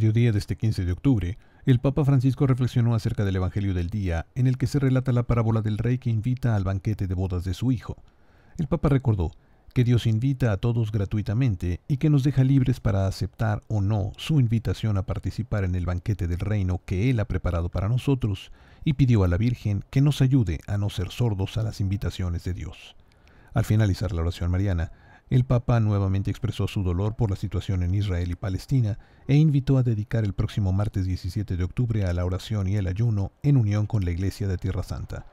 mediodía de este 15 de octubre, el Papa Francisco reflexionó acerca del Evangelio del Día, en el que se relata la parábola del rey que invita al banquete de bodas de su hijo. El Papa recordó que Dios invita a todos gratuitamente y que nos deja libres para aceptar o no su invitación a participar en el banquete del reino que Él ha preparado para nosotros, y pidió a la Virgen que nos ayude a no ser sordos a las invitaciones de Dios. Al finalizar la oración mariana, el Papa nuevamente expresó su dolor por la situación en Israel y Palestina e invitó a dedicar el próximo martes 17 de octubre a la oración y el ayuno en unión con la Iglesia de Tierra Santa.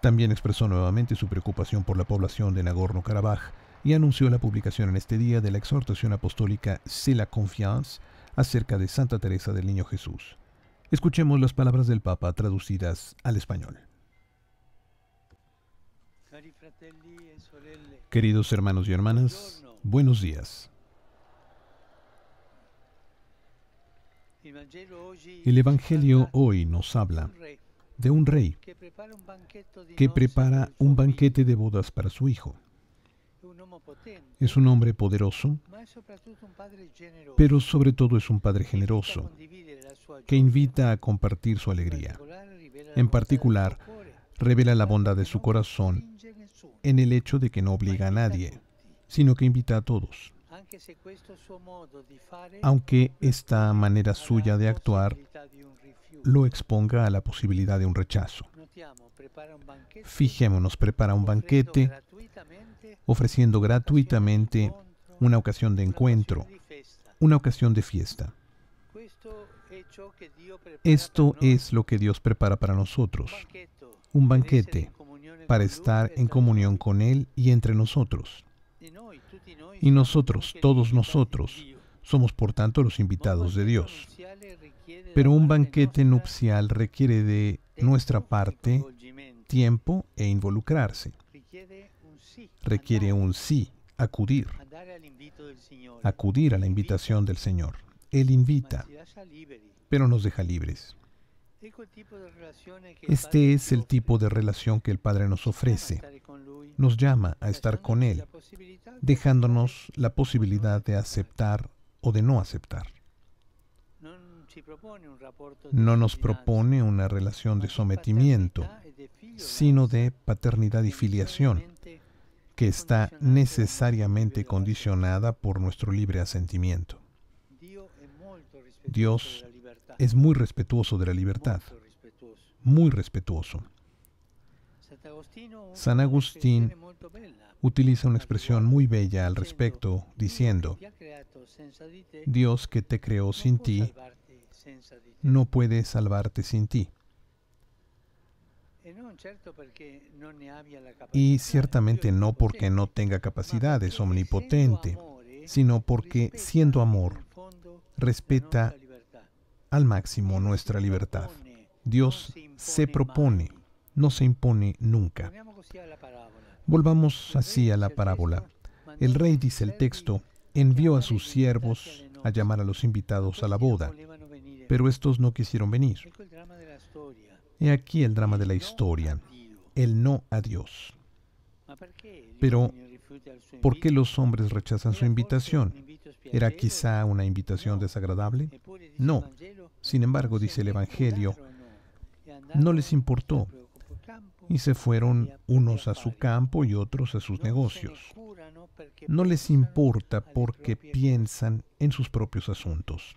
También expresó nuevamente su preocupación por la población de Nagorno-Karabaj y anunció la publicación en este día de la exhortación apostólica C'est la confiance acerca de Santa Teresa del Niño Jesús. Escuchemos las palabras del Papa traducidas al español. Queridos hermanos y hermanas, buenos días. El Evangelio hoy nos habla de un rey que prepara un banquete de bodas para su hijo. Es un hombre poderoso, pero sobre todo es un padre generoso que invita a compartir su alegría. En particular, revela la bondad de su corazón en el hecho de que no obliga a nadie, sino que invita a todos. Aunque esta manera suya de actuar lo exponga a la posibilidad de un rechazo. Fijémonos, prepara un banquete ofreciendo gratuitamente una ocasión de encuentro, una ocasión de fiesta. Esto es lo que Dios prepara para nosotros, un banquete, para estar en comunión con Él y entre nosotros. Y nosotros, todos nosotros, somos por tanto los invitados de Dios. Pero un banquete nupcial requiere de nuestra parte tiempo e involucrarse. Requiere un sí, acudir. Acudir a la invitación del Señor. Él invita, pero nos deja libres. Este es el tipo de relación que el Padre nos ofrece. Nos llama a estar con Él, dejándonos la posibilidad de aceptar o de no aceptar. No nos propone una relación de sometimiento, sino de paternidad y filiación, que está necesariamente condicionada por nuestro libre asentimiento. Dios es muy respetuoso de la libertad, muy respetuoso. San Agustín utiliza una expresión muy bella al respecto, diciendo, Dios que te creó sin ti, no puede salvarte sin ti. Y ciertamente no porque no tenga capacidad, omnipotente, ¿eh? sino porque siendo amor, respeta al máximo nuestra libertad. Dios se propone, no se impone nunca. Volvamos así a la parábola. El rey, dice el texto, envió a sus siervos a llamar a los invitados a la boda, pero estos no quisieron venir. He aquí el drama de la historia, el no a Dios. Pero, ¿por qué los hombres rechazan su invitación? Este ¿Era quizá una invitación desagradable? No. Sin embargo, dice el Evangelio, no les importó y se fueron unos a su campo y otros a sus negocios. No les importa porque piensan en sus propios asuntos.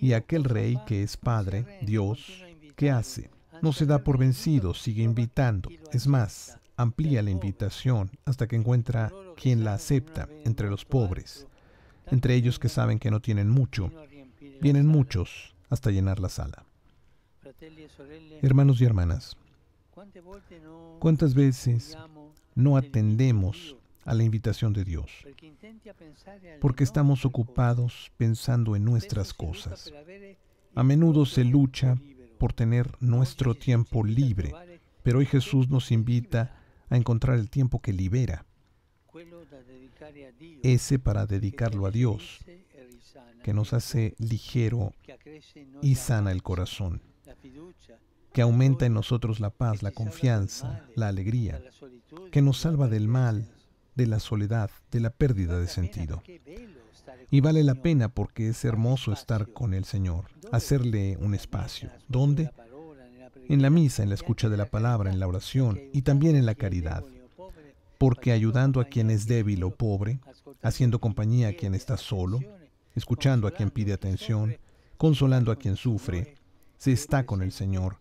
Y aquel rey que es Padre, Dios, ¿qué hace? No se da por vencido, sigue invitando. Es más, amplía la invitación hasta que encuentra quien la acepta entre los pobres, entre ellos que saben que no tienen mucho. Vienen muchos hasta llenar la sala. Hermanos y hermanas, ¿cuántas veces no atendemos a la invitación de Dios? Porque estamos ocupados pensando en nuestras cosas. A menudo se lucha por tener nuestro tiempo libre, pero hoy Jesús nos invita a a encontrar el tiempo que libera, ese para dedicarlo a Dios, que nos hace ligero y sana el corazón, que aumenta en nosotros la paz, la confianza, la alegría, que nos salva del mal, de la soledad, de la pérdida de sentido. Y vale la pena porque es hermoso estar con el Señor, hacerle un espacio. ¿Dónde? en la misa, en la escucha de la palabra, en la oración y también en la caridad. Porque ayudando a quien es débil o pobre, haciendo compañía a quien está solo, escuchando a quien pide atención, consolando a quien sufre, se está con el Señor,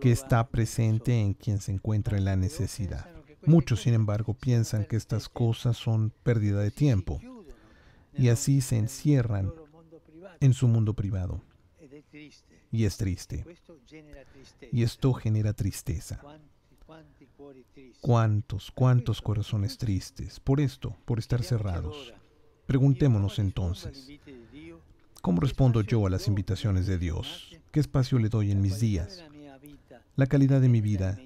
que está presente en quien se encuentra en la necesidad. Muchos, sin embargo, piensan que estas cosas son pérdida de tiempo y así se encierran en su mundo privado. Y es triste. Y esto genera tristeza. ¿Cuántos, cuántos corazones tristes por esto, por estar cerrados? Preguntémonos entonces, ¿cómo respondo yo a las invitaciones de Dios? ¿Qué espacio le doy en mis días? La calidad de mi vida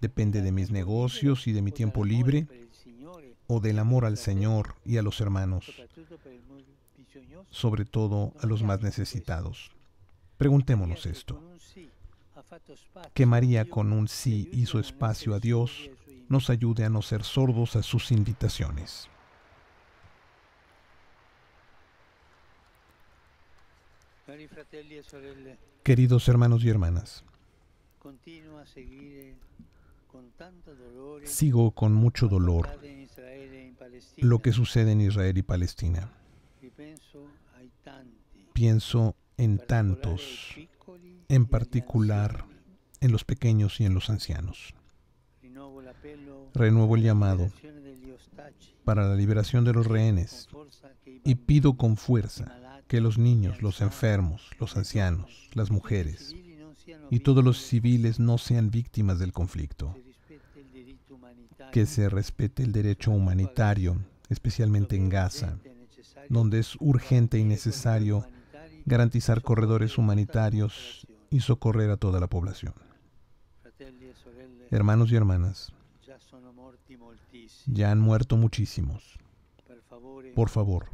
depende de mis negocios y de mi tiempo libre o del amor al Señor y a los hermanos, sobre todo a los más necesitados. Preguntémonos esto. Que María con un sí hizo espacio a Dios nos ayude a no ser sordos a sus invitaciones. Queridos hermanos y hermanas, sigo con mucho dolor lo que sucede en Israel y Palestina. Pienso en tantos, en particular en los pequeños y en los ancianos. Renuevo el llamado para la liberación de los rehenes y pido con fuerza que los niños, los enfermos, los ancianos, las mujeres y todos los civiles no sean víctimas del conflicto, que se respete el derecho humanitario, especialmente en Gaza, donde es urgente y necesario garantizar corredores humanitarios y socorrer a toda la población. Hermanos y hermanas, ya han muerto muchísimos. Por favor,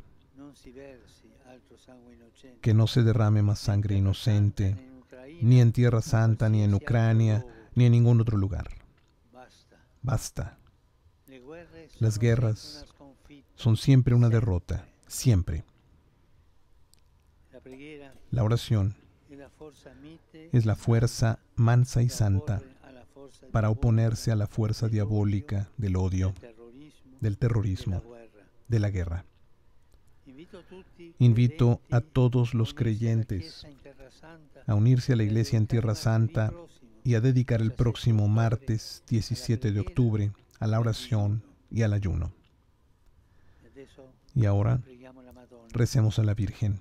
que no se derrame más sangre inocente, ni en Tierra Santa, ni en Ucrania, ni en ningún otro lugar. Basta. Las guerras son siempre una derrota, siempre. La oración es la fuerza mansa y santa para oponerse a la fuerza diabólica del odio, del terrorismo, de la guerra. Invito a todos los creyentes a unirse a la Iglesia en Tierra Santa y a dedicar el próximo martes 17 de octubre a la oración y al ayuno. Y ahora recemos a la Virgen.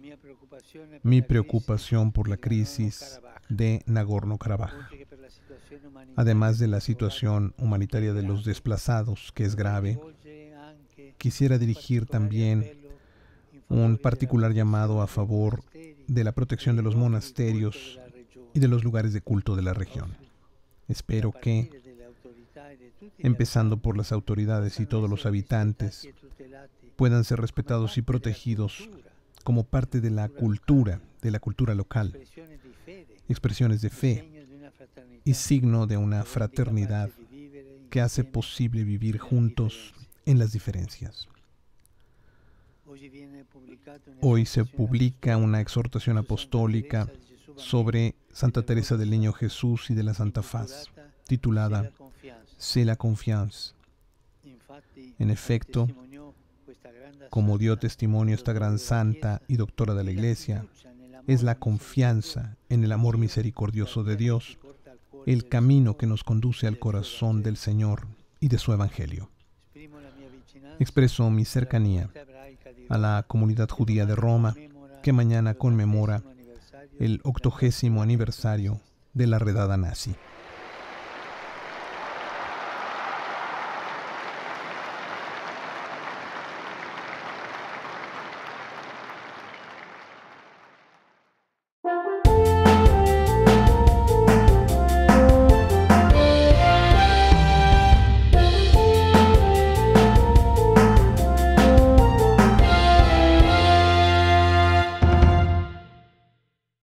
mi preocupación por la crisis de Nagorno-Karabaj, además de la situación humanitaria de los desplazados, que es grave. Quisiera dirigir también un particular llamado a favor de la protección de los monasterios y de los lugares de culto de la región. Espero que, empezando por las autoridades y todos los habitantes, puedan ser respetados y protegidos como parte de la cultura, de la cultura local, expresiones de fe y signo de una fraternidad que hace posible vivir juntos en las diferencias. Hoy se publica una exhortación apostólica sobre Santa Teresa del Niño Jesús y de la Santa Faz, titulada Sé la confianza. En efecto, como dio testimonio esta gran santa y doctora de la Iglesia, es la confianza en el amor misericordioso de Dios, el camino que nos conduce al corazón del Señor y de su Evangelio. Expreso mi cercanía a la comunidad judía de Roma, que mañana conmemora el octogésimo aniversario de la redada nazi.